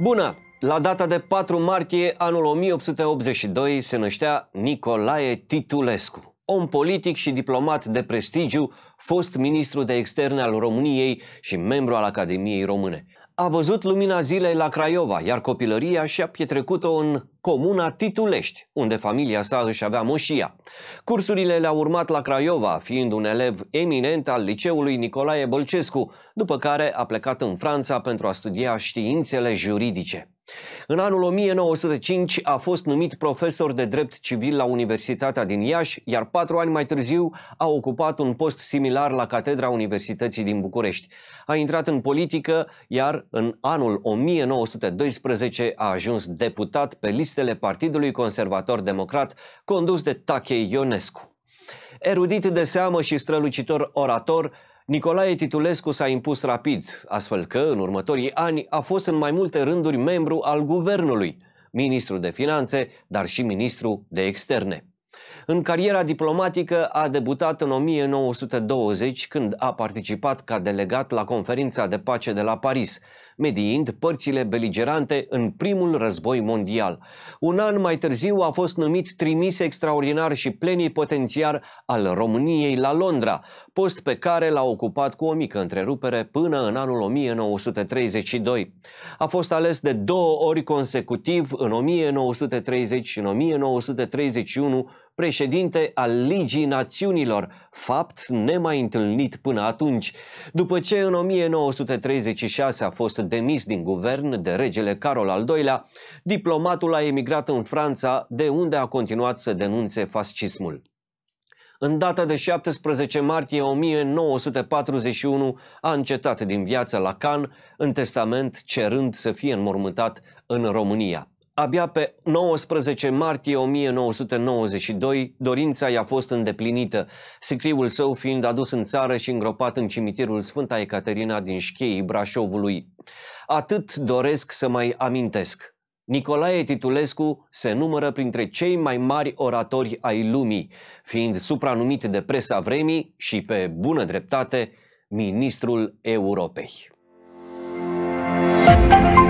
Bună! La data de 4 martie anul 1882 se năștea Nicolae Titulescu, om politic și diplomat de prestigiu, fost ministru de externe al României și membru al Academiei Române a văzut lumina zilei la Craiova, iar copilăria și-a petrecut-o în comuna Titulești, unde familia sa își avea moșia. Cursurile le-a urmat la Craiova, fiind un elev eminent al liceului Nicolae Bălcescu, după care a plecat în Franța pentru a studia științele juridice. În anul 1905 a fost numit profesor de drept civil la Universitatea din Iași, iar patru ani mai târziu a ocupat un post similar la Catedra Universității din București. A intrat în politică, iar în anul 1912 a ajuns deputat pe listele Partidului Conservator Democrat, condus de Tache Ionescu. Erudit de seamă și strălucitor orator, Nicolae Titulescu s-a impus rapid, astfel că, în următorii ani, a fost în mai multe rânduri membru al guvernului, ministru de finanțe, dar și ministru de externe. În cariera diplomatică a debutat în 1920 când a participat ca delegat la conferința de pace de la Paris, mediind părțile beligerante în primul război mondial. Un an mai târziu a fost numit trimis extraordinar și plenipotențiar al României la Londra, post pe care l-a ocupat cu o mică întrerupere până în anul 1932. A fost ales de două ori consecutiv în 1930 și în 1931 președinte al Ligii Națiunilor, fapt nemai întâlnit până atunci, după ce în 1936 a fost demis din guvern de regele Carol al II-lea, diplomatul a emigrat în Franța, de unde a continuat să denunțe fascismul în data de 17 martie 1941, a încetat din viață la Can, în testament cerând să fie înmormântat în România. Abia pe 19 martie 1992, dorința i-a fost îndeplinită, sicriul său fiind adus în țară și îngropat în cimitirul Sfânta Ecaterina din Șcheii Brașovului. Atât doresc să mai amintesc. Nicolae Titulescu se numără printre cei mai mari oratori ai lumii, fiind supranumit de presa vremii și, pe bună dreptate, ministrul Europei. Thank you.